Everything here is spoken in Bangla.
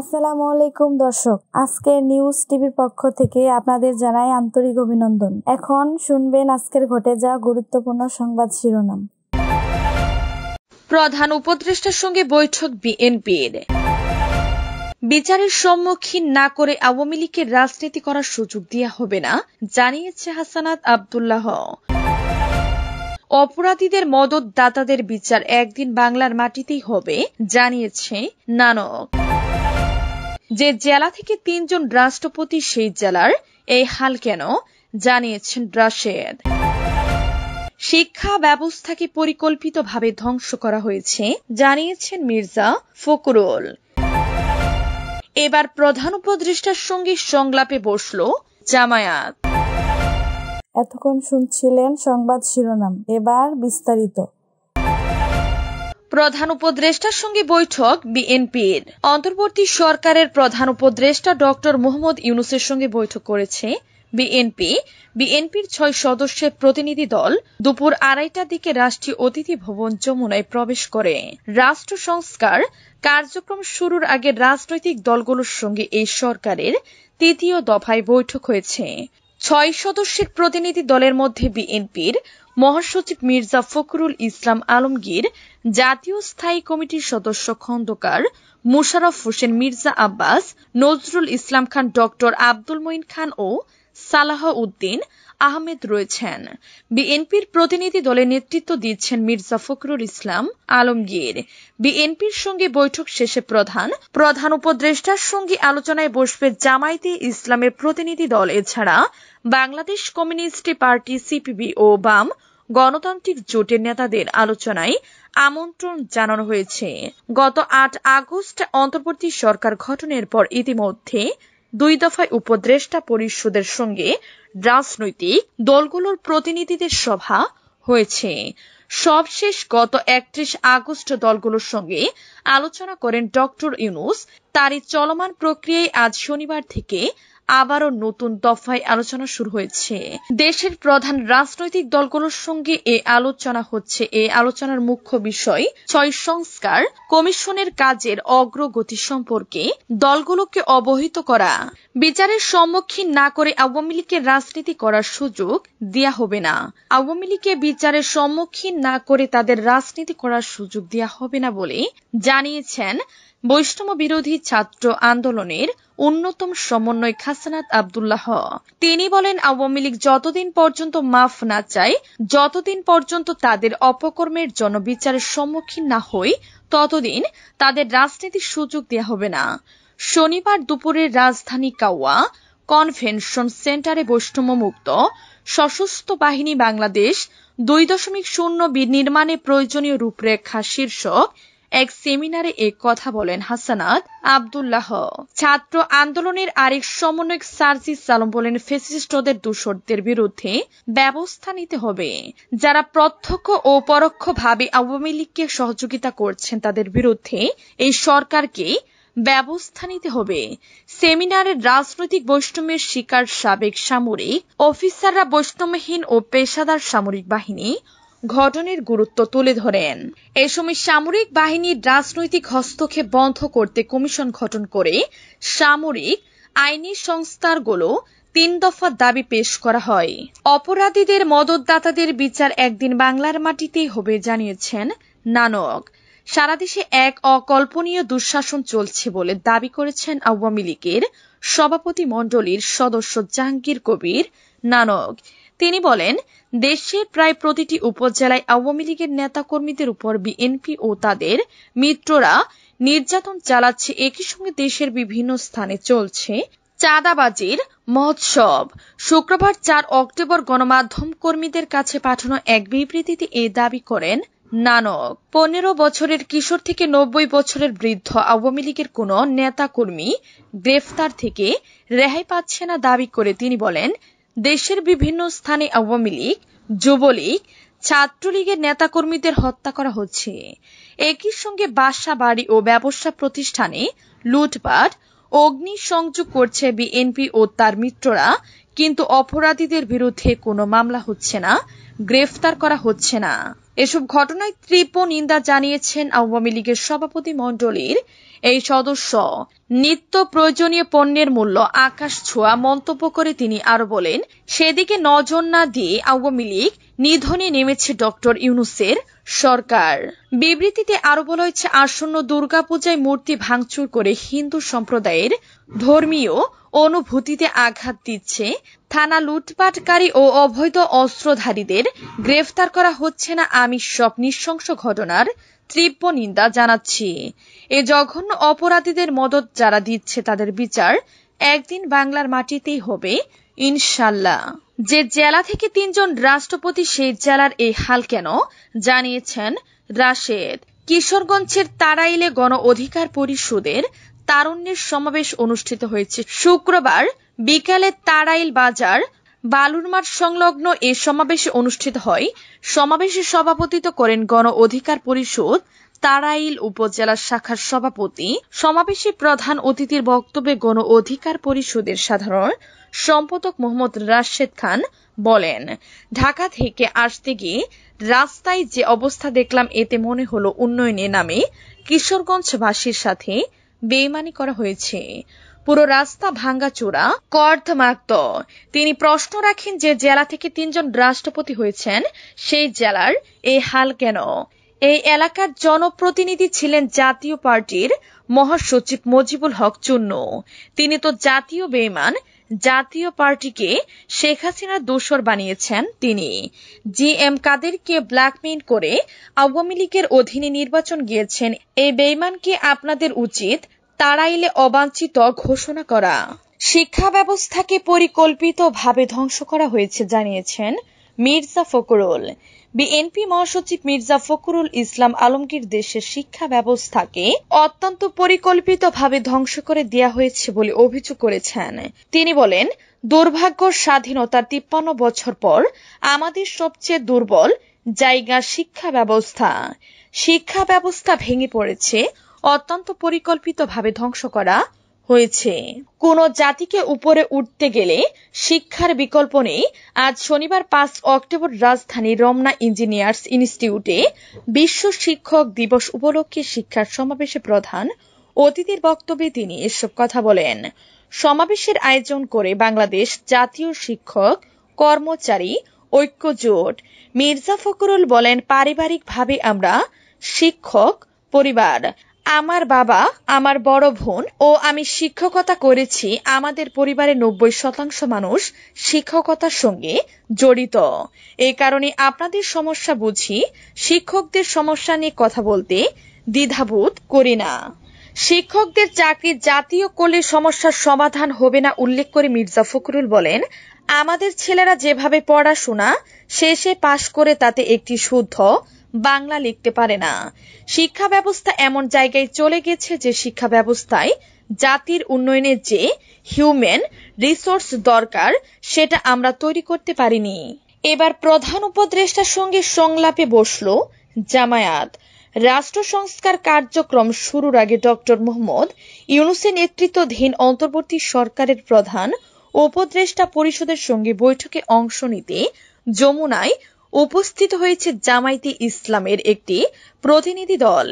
আসসালামু আলাইকুম দর্শক আজকের নিউজ টিভির পক্ষ থেকে আপনাদের জানাই আন্তরিক অভিনন্দন এখন শুনবেন আজকের ঘটে যাওয়া গুরুত্বপূর্ণ সংবাদ শিরোনাম প্রধান উপদেষ্টার সঙ্গে বৈঠক বিএনপির বিচারের সম্মুখীন না করে আওয়ামী লীগের রাজনীতি করার সুযোগ দেওয়া হবে না জানিয়েছে হাসানাত আবদুল্লাহ অপরাধীদের মদতদাতাদের বিচার একদিন বাংলার মাটিতেই হবে জানিয়েছে নানক যে জেলা থেকে তিনজন রাষ্ট্রপতি সেই জেলার এই হাল কেন জানিয়েছেন রাশেদ শিক্ষা ব্যবস্থাকে পরিকল্পিতভাবে ধ্বংস করা হয়েছে জানিয়েছেন মির্জা ফকরুল এবার প্রধান উপদেষ্টার সঙ্গে সংলাপে বসল জামায়াত এতক্ষণ শুনছিলেন সংবাদ শিরোনাম এবার বিস্তারিত প্রধান উপদেষ্টার সঙ্গে বৈঠক বিএনপির অন্তর্বর্তী সরকারের প্রধান উপদেষ্টা ডক্টর মোহাম্মদ ইউনুসের সঙ্গে বৈঠক করেছে বিএনপি বিএনপির ছয় সদস্যের প্রতিনিধি দল দুপুর আড়াইটার দিকে রাষ্ট্রীয় অতিথি ভবন যমুনায় প্রবেশ করে রাষ্ট্র সংস্কার কার্যক্রম শুরুর আগে রাজনৈতিক দলগুলোর সঙ্গে এই সরকারের তৃতীয় দফায় বৈঠক হয়েছে ছয় সদস্যের প্রতিনিধি দলের মধ্যে বিএনপির মহাসচিব মির্জা ফখরুল ইসলাম আলমগীর জাতীয় স্থায়ী কমিটির সদস্য খন্দকার মুশারফ হোসেন মির্জা আব্বাস নজরুল ইসলাম খান ডক্টর আব্দুল মঈন খান ও সালাহ উদ্দিন আহমেদ রয়েছেন বিএনপির প্রতিনিধি দলের নেতৃত্ব দিচ্ছেন মির্জা ফখরুল ইসলাম আলমগীর বিএনপির সঙ্গে বৈঠক শেষে প্রধান প্রধান উপদেষ্টার সঙ্গে আলোচনায় বসবে জামায়াতে ইসলামের প্রতিনিধি দল এছাড়া বাংলাদেশ কমিউনিস্ট পার্টি সিপিবি ও বাম গণতান্ত্রিক জোটের নেতাদের আলোচনায় আমন্ত্রণ জানানো হয়েছে গত আট আগস্ট অন্তর্বর্তী সরকার গঠনের পর ইতিমধ্যে দুই দফায় উপদেষ্টা পরিষদের সঙ্গে রাজনৈতিক দলগুলোর প্রতিনিধিদের সভা হয়েছে সবশেষ গত একত্রিশ আগস্ট দলগুলোর সঙ্গে আলোচনা করেন ডক্টর ইউনুস তারই চলমান প্রক্রিয়ায় আজ শনিবার থেকে আবারও নতুন দফায় আলোচনা শুরু হয়েছে দেশের প্রধান রাজনৈতিক দলগুলোর সঙ্গে এ আলোচনা হচ্ছে এ আলোচনার মুখ্য বিষয় ছয় সংস্কার কমিশনের কাজের অগ্রগতি সম্পর্কে দলগুলোকে অবহিত করা বিচারের সম্মুখীন না করে আওয়ামী লীগের রাজনীতি করার সুযোগ দেয়া হবে না আওয়ামী লীগকে বিচারের সম্মুখীন না করে তাদের রাজনীতি করার সুযোগ দেয়া হবে না বলে জানিয়েছেন বৈষ্ণব বিরোধী ছাত্র আন্দোলনের অন্যতম সমন্বয় খাসানাত আবদুল্লাহ তিনি বলেন আওয়ামী লীগ যতদিন পর্যন্ত মাফ না চায় যতদিন পর্যন্ত তাদের অপকর্মের জন্য বিচারের সম্মুখীন না হই ততদিন তাদের রাজনীতির সুযোগ দেয়া হবে না শনিবার দুপুরে রাজধানী কাওয়া কনভেনশন সেন্টারে বৈষম্য মুক্ত সশস্ত্র বাহিনী বাংলাদেশ দুই দশমিক শূন্য নির্মাণে প্রয়োজনীয় রূপরেখা শীর্ষক এক সেমিনারে এক কথা বলেন হাসানাত আবদুল্লাহ ছাত্র আন্দোলনের আরেক সমন্বয়ক সার্জি সালম বলেন ফেসিস্টদের দূষরদের বিরুদ্ধে ব্যবস্থা নিতে হবে যারা প্রত্যক্ষ ও পরোক্ষভাবে আওয়ামী লীগকে সহযোগিতা করছেন তাদের বিরুদ্ধে এই সরকারকে ব্যবস্থা নিতে হবে সেমিনারে রাজনৈতিক বৈষম্যের শিকার সাবেক সামরিক অফিসাররা বৈষম্যহীন ও পেশাদার সামরিক বাহিনী ঘটনের গুরুত্ব তুলে ধরেন এ সময় সামরিক বাহিনীর রাজনৈতিক হস্তক্ষেপ বন্ধ করতে কমিশন গঠন করে সামরিক আইনি সংস্থারগুলো তিন দফা দাবি পেশ করা হয় অপরাধীদের মদতদাতাদের বিচার একদিন বাংলার মাটিতেই হবে জানিয়েছেন নানক সারা দেশে এক অকল্পনীয় দুঃশাসন চলছে বলে দাবি করেছেন আওয়ামী লীগের সভাপতি মণ্ডলীর সদস্য জাহাঙ্গীর কবির নানক তিনি বলেন দেশের প্রায় প্রতিটি উপজেলায় আওয়ামী লীগের নেতাকর্মীদের উপর বিএনপি ও তাদের মিত্ররা নির্যাতন চালাচ্ছে একই সঙ্গে দেশের বিভিন্ন স্থানে চলছে চাঁদাবাজির মহোৎসব শুক্রবার চার অক্টোবর গণমাধ্যম কর্মীদের কাছে পাঠানো এক বিবৃতিতে এ দাবি করেন নানক পনেরো বছরের কিশোর থেকে নব্বই বছরের বৃদ্ধ আওয়ামী লীগের কোন নেতা কর্মী গ্রেফতার থেকে রেহাই পাচ্ছে না দাবি করে তিনি বলেন দেশের বিভিন্ন স্থানে আওয়ামী লীগ যুবলীগ ছাত্রলীগের নেতাকর্মীদের হত্যা করা হচ্ছে একই সঙ্গে বাসা বাড়ি ও ব্যবসা প্রতিষ্ঠানে লুটপাট অগ্নি সংযোগ করছে বিএনপি ও তার মিত্ররা কিন্তু অপরাধীদের বিরুদ্ধে কোনো মামলা হচ্ছে না গ্রেফতার করা হচ্ছে না এসব ঘটনায় তীব্র নিন্দা জানিয়েছেন আওয়ামী লীগের সভাপতি মন্ডলীর এই সদস্য নিত্য প্রয়োজনীয় পণ্যের মূল্য আকাশ ছোঁয়া মন্তব্য করে তিনি আরো বলেন সেদিকে নজর না দিয়ে আওয়ামী লীগ নিধনে নেমেছে ডক্টর ইউনুসের সরকার বিবৃতিতে আরো বলা হয়েছে আসন্ন দুর্গাপূজায় মূর্তি ভাঙচুর করে হিন্দু সম্প্রদায়ের ধর্মীয় অনুভূতিতে আঘাত দিচ্ছে থানা লুটপাটকারী ও অবৈধ অস্ত্রধারীদের গ্রেফতার করা হচ্ছে না আমি সব নৃশংস ঘটনার তীব্র নিন্দা জানাচ্ছি এ জঘন্য অপরাধীদের মদত যারা দিচ্ছে তাদের বিচার একদিন বাংলার মাটিতেই হবে ইনশাল্লাহ যে জেলা থেকে তিনজন রাষ্ট্রপতি সেই জেলার এই হাল কেন জানিয়েছেন রাশেদ কিশোরগঞ্জের তারাইলে গণ অধিকার পরিষদের তারুণ্যের সমাবেশ অনুষ্ঠিত হয়েছে শুক্রবার বিকালে তারাইল বাজার বালুরমাঠ সংলগ্ন এ সমাবেশে অনুষ্ঠিত হয় সমাবেশে সভাপতিত্ব করেন গণ অধিকার পরিষদ তারাইল উপজেলা শাখার সভাপতি সমাবেশে প্রধান অতিথির বক্তব্যে গণ অধিকার পরিষদের সাধারণ সম্পাদক মোহাম্মদ রাশেদ খান বলেন ঢাকা থেকে আসতে গিয়ে রাস্তায় যে অবস্থা দেখলাম এতে মনে হলো উন্নয়নে নামে কিশোরগঞ্জবাসীর সাথে বেইমানি করা হয়েছে পুরো রাস্তা ভাঙ্গাচোরা কর্ধমাক্ত তিনি প্রশ্ন রাখেন যে জেলা থেকে তিনজন রাষ্ট্রপতি হয়েছেন সেই জেলার এ হাল কেন এই এলাকার জনপ্রতিনিধি ছিলেন জাতীয় পার্টির মহাসচিব মজিবুল হক চুন্নু তিনি তো জাতীয় বেমান জাতীয় পার্টিকে শেখ হাসিনার দোষর বানিয়েছেন তিনি জি এম কাদেরকে ব্ল্যাকমেইল করে আওয়ামী লীগের অধীনে নির্বাচন গিয়েছেন এই বেইমানকে আপনাদের উচিত তাড়াইলে অবাঞ্ছিত ঘোষণা করা শিক্ষা ব্যবস্থাকে পরিকল্পিতভাবে ধ্বংস করা হয়েছে জানিয়েছেন মির্জা ফখরুল বিএনপি মহাসচিব মির্জা ফখরুল ইসলাম আলমগীর দেশের শিক্ষা ব্যবস্থাকে অত্যন্ত পরিকল্পিতভাবে ধ্বংস করে দেয়া হয়েছে বলে অভিযোগ করেছেন তিনি বলেন দুর্ভাগ্য স্বাধীনতার তিপ্পান্ন বছর পর আমাদের সবচেয়ে দুর্বল জায়গা শিক্ষা ব্যবস্থা শিক্ষা ব্যবস্থা ভেঙে পড়েছে অত্যন্ত পরিকল্পিতভাবে ধ্বংস করা হয়েছে কোন জাতিকে উপরে উঠতে গেলে শিক্ষার বিকল্প নেই আজ শনিবার পাঁচ অক্টোবর রাজধানী রমনা ইঞ্জিনিয়ার্স ইনস্টিটিউটে বিশ্ব শিক্ষক দিবস উপলক্ষে শিক্ষার সমাবেশে প্রধান অতিথির বক্তব্যে তিনি এসব কথা বলেন সমাবেশের আয়োজন করে বাংলাদেশ জাতীয় শিক্ষক কর্মচারী ঐক্যজোট মির্জা ফখরুল বলেন পারিবারিকভাবে আমরা শিক্ষক পরিবার আমার বাবা আমার বড় বোন ও আমি শিক্ষকতা করেছি আমাদের পরিবারের নব্বই শতাংশ মানুষ শিক্ষকতার সঙ্গে জড়িত এই কারণে আপনাদের সমস্যা বুঝি শিক্ষকদের সমস্যা নিয়ে কথা বলতে দ্বিধাবোধ করি না শিক্ষকদের চাকরি জাতীয় করলে সমস্যার সমাধান হবে না উল্লেখ করে মির্জা ফখরুল বলেন আমাদের ছেলেরা যেভাবে পড়াশোনা শেষে পাশ করে তাতে একটি শুদ্ধ বাংলা লিখতে পারে না শিক্ষা ব্যবস্থা এমন জায়গায় চলে গেছে যে শিক্ষা ব্যবস্থায় জাতির উন্নয়নে যে হিউম্যান রিসোর্স দরকার সেটা আমরা তৈরি করতে পারিনি এবার প্রধান উপদেষ্টার সঙ্গে সংলাপে বসল জামায়াত রাষ্ট্র সংস্কার কার্যক্রম শুরুর আগে ডক্টর মোহাম্মদ ইউনুসের নেতৃত্বধীন অন্তর্বর্তী সরকারের প্রধান উপদেষ্টা পরিষদের সঙ্গে বৈঠকে অংশ নিতে যমুনায় উপস্থিত হয়েছে জামায়াতে ইসলামের একটি প্রতিনিধি দল